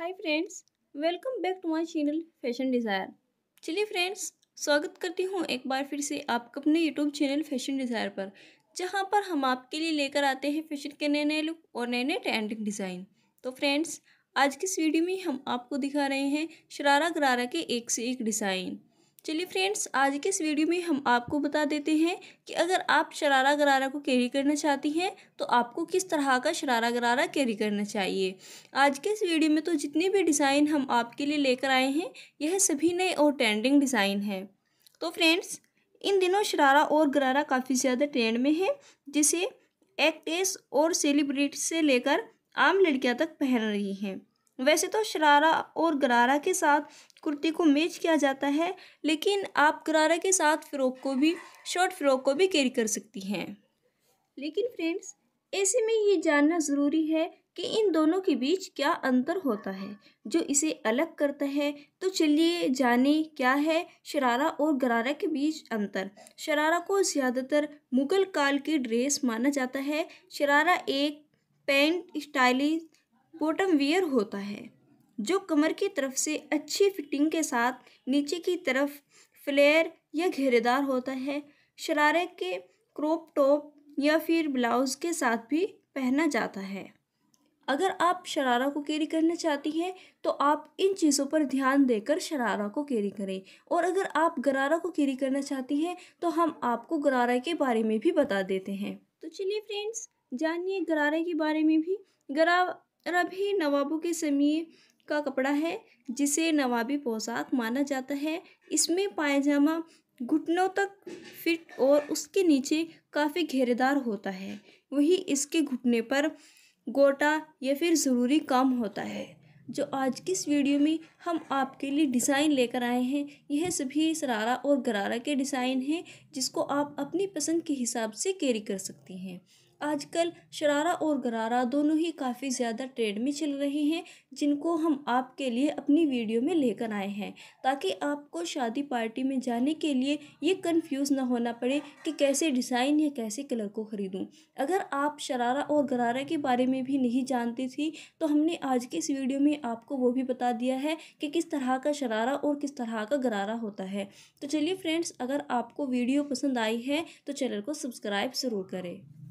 hi friends welcome back to my channel fashion desire चलिए friends स्वागत करती हूँ एक बार फिर से आपके अपने यूट्यूब चैनल फैशन डिज़ायर पर जहाँ पर हम आपके लिए लेकर आते हैं फैशन के नए नए लुक और नए नए ट्रेंडिंग डिज़ाइन तो फ्रेंड्स आज की इस वीडियो में हम आपको दिखा रहे हैं शरारा गरारा के एक से एक डिज़ाइन चलिए फ्रेंड्स आज के इस वीडियो में हम आपको बता देते हैं कि अगर आप शरारा गरारा को कैरी करना चाहती हैं तो आपको किस तरह का शरारा गरारा कैरी करना चाहिए आज के इस वीडियो में तो जितने भी डिज़ाइन हम आपके लिए लेकर आए हैं यह सभी नए और ट्रेंडिंग डिज़ाइन हैं तो फ्रेंड्स इन दिनों शरारा और गरारा काफ़ी ज़्यादा ट्रेंड में है जिसे एक्टेस और सेलिब्रिटी से लेकर आम लड़कियाँ तक पहन रही हैं वैसे तो शरारा और गरारा के साथ कुर्ती को मैच किया जाता है लेकिन आप गरारा के साथ फ़्रॉक को भी शॉर्ट फ्रॉक को भी कैरी कर सकती हैं लेकिन फ्रेंड्स ऐसे में ये जानना ज़रूरी है कि इन दोनों के बीच क्या अंतर होता है जो इसे अलग करता है तो चलिए जाने क्या है शरारा और गरारा के बीच अंतर शरारा को ज़्यादातर मुग़ल काल की ड्रेस माना जाता है शरारा एक पेंट स्टाइलिश बॉटम वियर होता है जो कमर की तरफ से अच्छी फिटिंग के साथ नीचे की तरफ फ्लेयर या घेरेदार होता है शरारे के क्रॉप टॉप या फिर ब्लाउज़ के साथ भी पहना जाता है अगर आप शरारा को कैरी करना चाहती हैं तो आप इन चीज़ों पर ध्यान देकर शरारा को कैरी करें और अगर आप गरारा को कैरी करना चाहती हैं तो हम आपको गरारा के बारे में भी बता देते हैं तो चलिए फ्रेंड्स जानिए गरारे के बारे में भी गरा और ही नवाबों के समय का कपड़ा है जिसे नवाबी पोशाक माना जाता है इसमें पायजामा घुटनों तक फिट और उसके नीचे काफ़ी घेरेदार होता है वही इसके घुटने पर गोटा या फिर ज़रूरी काम होता है जो आज की इस वीडियो में हम आपके लिए डिज़ाइन लेकर आए हैं यह सभी सरारा और गरारा के डिज़ाइन हैं जिसको आप अपनी पसंद के हिसाब से कैरी कर सकती हैं आजकल शरारा और गरारा दोनों ही काफ़ी ज़्यादा ट्रेड में चल रहे हैं जिनको हम आपके लिए अपनी वीडियो में लेकर आए हैं ताकि आपको शादी पार्टी में जाने के लिए ये कंफ्यूज ना होना पड़े कि कैसे डिज़ाइन या कैसे कलर को ख़रीदूं अगर आप शरारा और गरारा के बारे में भी नहीं जानती थी तो हमने आज के इस वीडियो में आपको वो भी बता दिया है कि किस तरह का शरारा और किस तरह का गरारा होता है तो चलिए फ्रेंड्स अगर आपको वीडियो पसंद आई है तो चैनल को सब्सक्राइब ज़रूर करें